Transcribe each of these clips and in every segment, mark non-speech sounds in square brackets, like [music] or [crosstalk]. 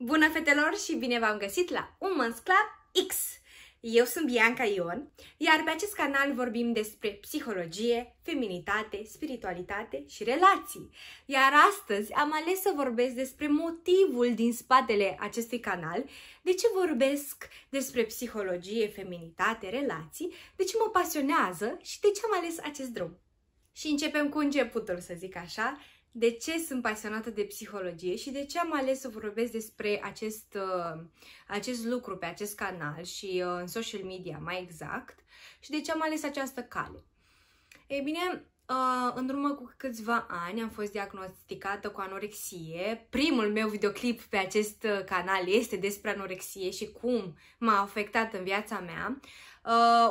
Bună fetelor și bine v-am găsit la Women's Club X! Eu sunt Bianca Ion, iar pe acest canal vorbim despre psihologie, feminitate, spiritualitate și relații. Iar astăzi am ales să vorbesc despre motivul din spatele acestui canal, de ce vorbesc despre psihologie, feminitate, relații, de ce mă pasionează și de ce am ales acest drum. Și începem cu începutul, să zic așa, de ce sunt pasionată de psihologie și de ce am ales să vorbesc despre acest, uh, acest lucru pe acest canal și uh, în social media mai exact și de ce am ales această cale. Ei bine, uh, în urmă cu câțiva ani am fost diagnosticată cu anorexie. Primul meu videoclip pe acest canal este despre anorexie și cum m-a afectat în viața mea.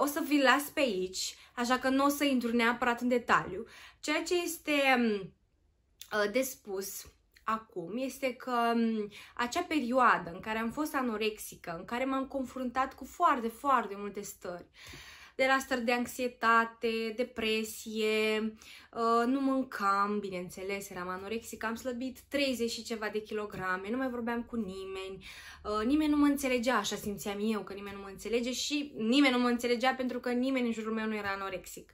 o să vi las pe aici, așa că nu o să intru neapărat în detaliu. Ceea ce este um, Uh, de spus acum este că um, acea perioadă în care am fost anorexică, în care m-am confruntat cu foarte, foarte multe stări, de la stări de anxietate, depresie, uh, nu mâncam, bineînțeles, eram anorexică, am slăbit 30 și ceva de kilograme, nu mai vorbeam cu nimeni, uh, nimeni nu mă înțelegea, așa simțeam eu că nimeni nu mă înțelege și nimeni nu mă înțelegea pentru că nimeni în jurul meu nu era anorexic.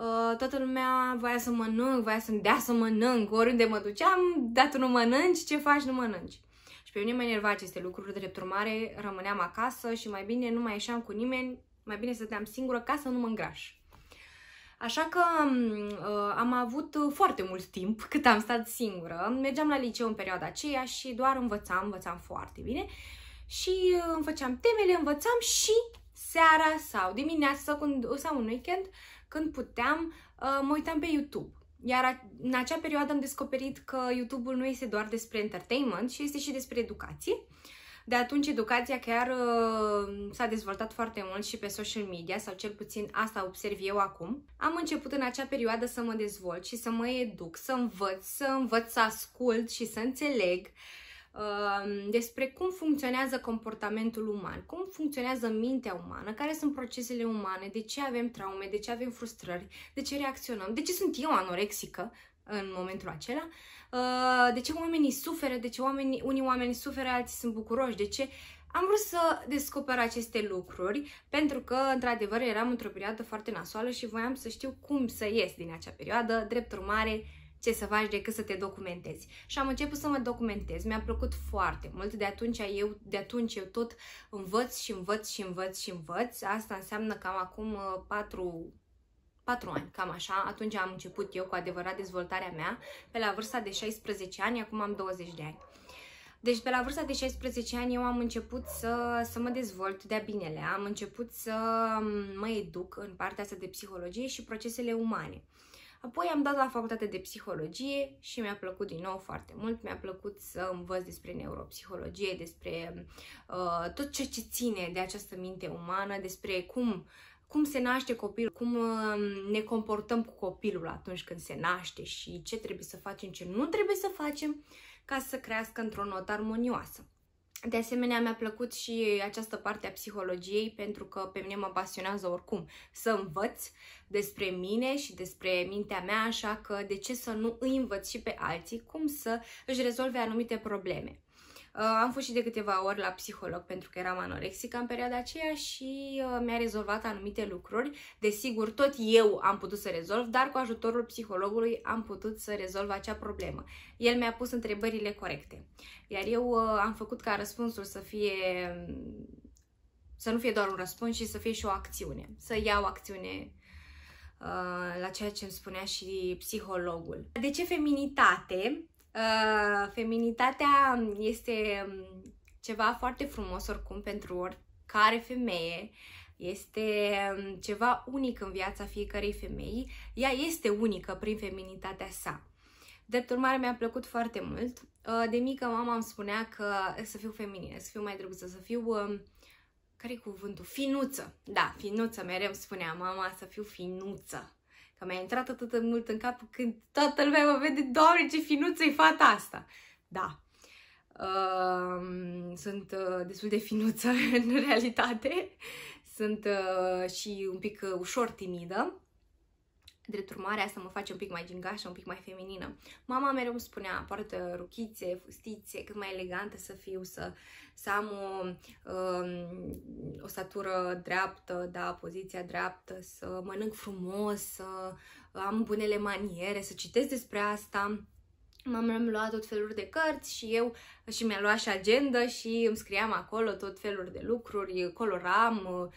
Uh, toată lumea voia să mănânc, voia să-mi dea să mănânc, oriunde mă duceam, dar tu nu mănânci, ce faci, nu mănânci. Și pe mine mă enerva aceste lucruri, drept urmare rămâneam acasă și mai bine nu mai ieșeam cu nimeni, mai bine stăteam singură ca să nu mă îngraș. Așa că mm, uh, am avut foarte mult timp cât am stat singură. Mergeam la liceu în perioada aceea și doar învățam, învățam foarte bine și uh, îmi făceam temele, învățam și seara sau dimineața sau în weekend când puteam, uh, mă uitam pe YouTube. Iar în acea perioadă am descoperit că YouTube-ul nu este doar despre entertainment, ci este și despre educație. De atunci educația chiar uh, s-a dezvoltat foarte mult și pe social media, sau cel puțin asta observ eu acum. Am început în acea perioadă să mă dezvolt și să mă educ, să învăț, să învăț să ascult și să înțeleg Um, despre cum funcționează comportamentul uman, cum funcționează mintea umană, care sunt procesele umane, de ce avem traume, de ce avem frustrări, de ce reacționăm, de ce sunt eu anorexică în momentul acela, uh, de ce oamenii suferă, de ce oamenii, unii oameni suferă, alții sunt bucuroși, de ce am vrut să descoper aceste lucruri pentru că, într-adevăr, eram într-o perioadă foarte nasoală și voiam să știu cum să ies din acea perioadă. Drept urmare, ce să faci decât să te documentezi. Și am început să mă documentez, mi-a plăcut foarte mult, de atunci eu, de atunci eu tot învăț și învăț și învăț și învăț. Asta înseamnă cam acum 4 uh, 4 ani, cam așa, atunci am început eu cu adevărat dezvoltarea mea, pe la vârsta de 16 ani, acum am 20 de ani. Deci pe la vârsta de 16 ani eu am început să, să mă dezvolt de-a binele, am început să um, mă educ în partea asta de psihologie și procesele umane. Apoi am dat la facultate de psihologie și mi-a plăcut din nou foarte mult. Mi-a plăcut să învăț despre neuropsihologie, despre uh, tot ceea ce ține de această minte umană, despre cum cum se naște copilul, cum um, ne comportăm cu copilul atunci când se naște și ce trebuie să facem, ce nu trebuie să facem ca să crească într-o notă armonioasă. De asemenea, mi-a plăcut și această parte a psihologiei pentru că pe mine mă pasionează oricum să învăț despre mine și despre mintea mea, așa că de ce să nu îi învăț și pe alții cum să își rezolve anumite probleme. Uh, am fost și de câteva ori la psiholog pentru că eram anorexică în perioada aceea și uh, mi-a rezolvat anumite lucruri. Desigur, tot eu am putut să rezolv, dar cu ajutorul psihologului am putut să rezolv acea problemă. El mi-a pus întrebările corecte, iar eu uh, am făcut ca răspunsul să fie mm, să nu fie doar un răspuns, ci să fie și o acțiune. Să iau acțiune la ceea ce îmi spunea și psihologul. De ce feminitate? Uh, feminitatea este um, ceva foarte frumos oricum pentru oricare femeie. Este um, ceva unic în viața fiecărei femei. Ea este unică prin feminitatea sa. Drept urmare, mi-a plăcut foarte mult. Uh, de mică mama îmi spunea că să fiu feminină, să fiu mai drăguță, să fiu... Um, care-i cuvântul? Finuță! Da, finuță, mereu spunea mama să fiu finuță Că mi-a intrat atât de mult în cap când toată lumea mă vede, doamne, ce finuță e fata asta! Da, Uh, sunt uh, destul de finuță [laughs] în realitate, sunt uh, și un pic uh, ușor timidă Drept urmare, asta mă face un pic mai gingașă, un pic mai feminină. Mama mereu îmi spunea, poartă ruchițe, fustițe, cât mai elegantă să fiu, să, să am o, um, o statură dreaptă, da, poziția dreaptă, să mănânc frumos, să am bunele maniere, să citesc despre asta. Mama mi-a luat tot felul de cărți și eu și mi-a luat și agenda și îmi scriam acolo tot felul de lucruri, coloram, uh,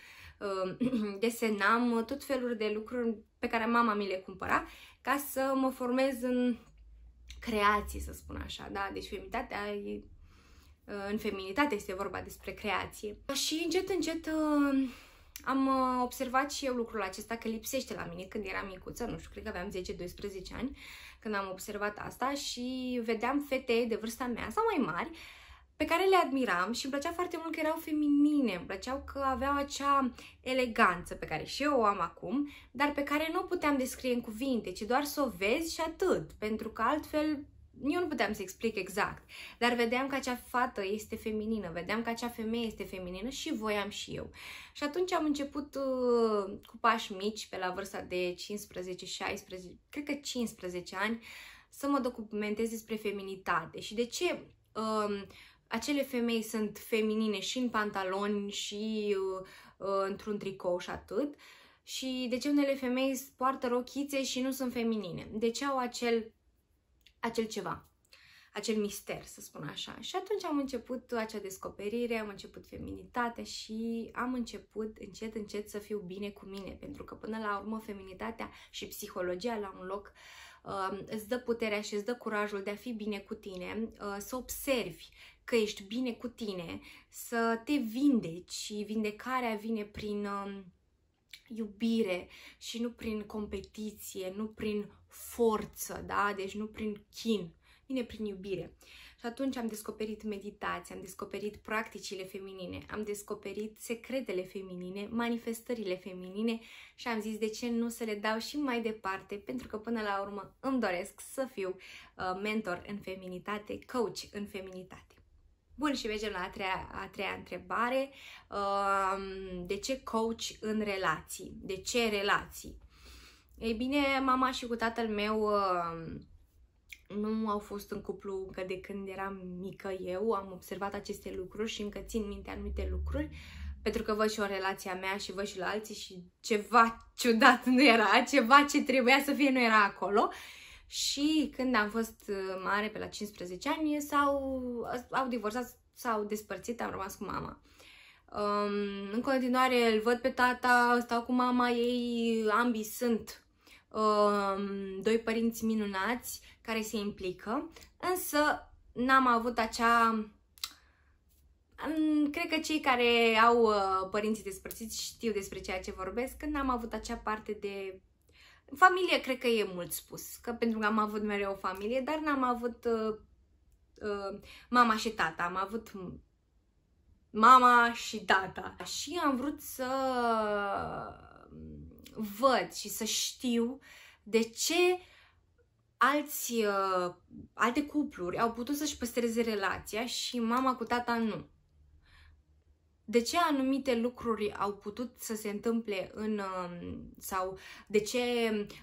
Um, [clears throat] desenam tot felul de lucruri pe care mama mi le cumpăra ca să mă formez în creații, să spun așa, da? Deci feminitatea e, uh, în feminitate este vorba despre creație. Și încet, încet uh, am uh, observat și eu lucrul acesta că lipsește la mine când eram micuță, nu știu, cred că aveam 10-12 ani când am observat asta și vedeam fete de vârsta mea sau mai mari pe care le admiram și îmi plăcea foarte mult că erau feminine, îmi plăceau că aveau acea eleganță pe care și eu o am acum, dar pe care nu o puteam descrie în cuvinte, ci doar să o vezi și atât, pentru că altfel eu nu puteam să explic exact, dar vedeam că acea fată este feminină, vedeam că acea femeie este feminină și voiam și eu. Și atunci am început uh, cu pași mici, pe la vârsta de 15, 16, cred că 15 ani, să mă documentez despre feminitate și de ce uh, acele femei sunt feminine și în pantaloni și uh, uh, într-un tricou și atât. Și de ce unele femei poartă rochițe și nu sunt feminine? De ce au acel, acel ceva? acel mister, să spun așa. Și atunci am început acea descoperire, am început feminitatea și am început încet, încet să fiu bine cu mine, pentru că până la urmă feminitatea și psihologia la un loc uh, îți dă puterea și îți dă curajul de a fi bine cu tine, uh, să observi că ești bine cu tine, să te vindeci și vindecarea vine prin uh, iubire și nu prin competiție, nu prin forță, da? Deci nu prin chin, vine prin iubire. Și atunci am descoperit meditația, am descoperit practicile feminine, am descoperit secretele feminine, manifestările feminine și am zis de ce nu să le dau și mai departe, pentru că până la urmă îmi doresc să fiu uh, mentor în feminitate, coach în feminitate. Bun, și mergem la a treia, a treia întrebare. De ce coach în relații? De ce relații? Ei bine, mama și cu tatăl meu nu au fost în cuplu încă de când eram mică eu, am observat aceste lucruri și încă țin minte anumite lucruri, pentru că văd și o relația mea și văd și la alții și ceva ciudat nu era, ceva ce trebuia să fie nu era acolo. Uh, și când am fost uh, mare, pe la 15 ani, s-au au divorțat, s-au despărțit, am rămas cu mama. Um, în continuare îl văd pe tata, stau cu mama, ei ambii sunt um, doi părinți minunați care se implică, însă n-am avut acea... Cred că cei care au uh, părinții despărțiți știu despre ceea ce vorbesc, că n-am avut acea parte de Familie cred că e mult spus, că pentru că am avut mereu o familie, dar n-am avut uh, uh, mama și tata, am avut mama și tata. Și am vrut să uh, văd și să știu de ce alți, uh, alte cupluri au putut să-și păstreze relația și mama cu tata nu de ce anumite lucruri au putut să se întâmple în um, sau de ce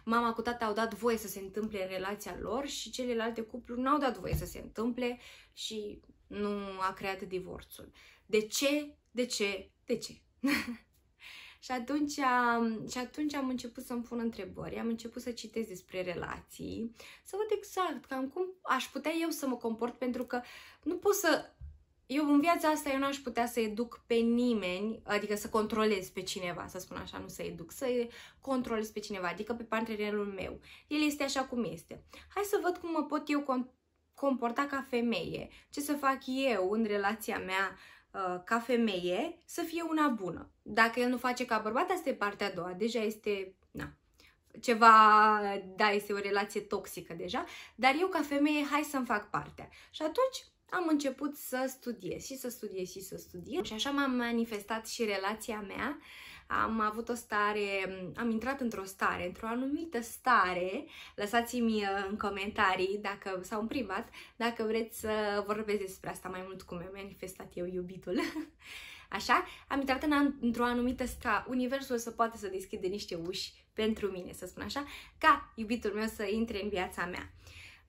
mama cu tata au dat voie să se întâmple în relația lor și celelalte cupluri nu au dat voie să se întâmple și nu a creat divorțul. De ce? De ce? De ce? [laughs] și atunci, și atunci am început să-mi pun întrebări, am început să citesc despre relații, să văd exact cam cum aș putea eu să mă comport, pentru că nu pot să eu în viața asta eu n-aș putea să educ pe nimeni, adică să controlez pe cineva, să spun așa, nu să educ, să controlez pe cineva, adică pe partenerul meu. El este așa cum este. Hai să văd cum mă pot eu comporta ca femeie, ce să fac eu în relația mea uh, ca femeie să fie una bună. Dacă el nu face ca bărbat, asta e partea a doua, deja este, na, ceva, da, este o relație toxică deja, dar eu ca femeie hai să-mi fac partea. Și atunci am început să studiez și să studiez și să studiez și așa m-am manifestat și relația mea. Am avut o stare, am intrat într-o stare, într-o anumită stare. Lăsați-mi uh, în comentarii dacă, sau în privat dacă vreți să vorbesc despre asta mai mult, cum am manifestat eu iubitul. [laughs] Așa? Am intrat în, într-o anumită ca universul să poate să deschide niște uși pentru mine, să spun așa, ca iubitul meu să intre în viața mea.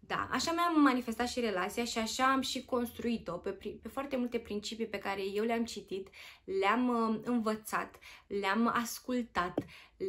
Da, așa mi-am manifestat și relația și așa am și construit-o pe, pe foarte multe principii pe care eu le-am citit, le-am uh, învățat, le-am ascultat,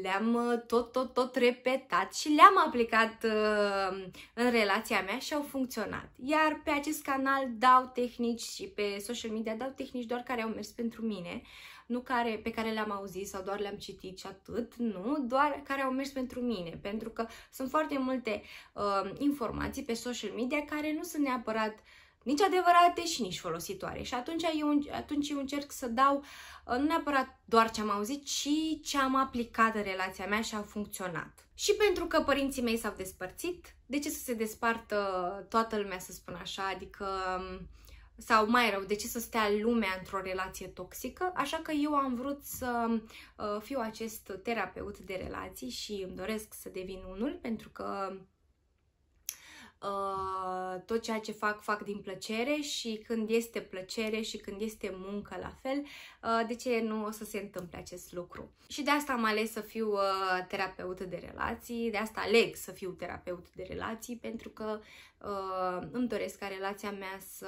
le-am uh, tot, tot, tot repetat și le-am aplicat uh, în relația mea și au funcționat. Iar pe acest canal dau tehnici și pe social media dau tehnici doar care au mers pentru mine. Uh, nu care, pe care le-am auzit sau doar le-am citit și atât, nu, doar care au mers pentru mine, pentru că sunt foarte multe uh, informații pe social media care nu sunt neapărat nici adevărate și nici folositoare. Și atunci eu, atunci eu încerc să dau uh, nu neapărat doar ce am auzit, ci ce am aplicat în relația mea și a funcționat. Și pentru că părinții mei s-au despărțit, de ce să se despartă uh, toată lumea, să spun așa, adică um, sau mai rău, de ce să stea lumea într-o relație toxică, așa că eu am vrut să uh, fiu acest terapeut de relații și îmi doresc să devin unul pentru că Uh, tot ceea ce fac, fac din plăcere și când este plăcere și când este muncă la fel, uh, de ce nu o să se întâmple acest lucru? Și de asta am ales să fiu uh, terapeută de relații, de asta aleg să fiu terapeut de relații, pentru că îmi doresc ca relația mea să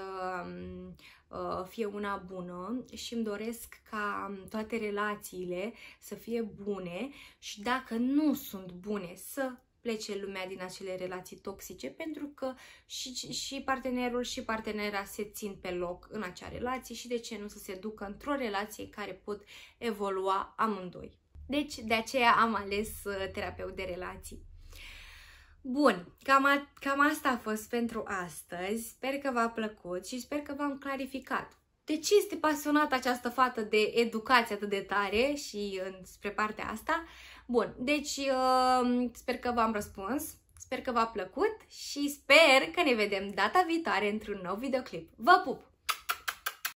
fie una bună și îmi doresc ca toate relațiile să fie bune și dacă nu sunt bune, să plece lumea din acele relații toxice pentru că și, și partenerul și partenera se țin pe loc în acea relație și de ce nu să se ducă într-o relație care pot evolua amândoi. Deci de aceea am ales uh, terapeut de relații. Bun, cam, a, cam asta a fost pentru astăzi. Sper că v-a plăcut și sper că v-am clarificat de ce este pasionată această fată de educație atât de tare și spre partea asta. Bun, deci uh, sper că v-am răspuns, sper că v-a plăcut și sper că ne vedem data viitoare într-un nou videoclip. Vă pup!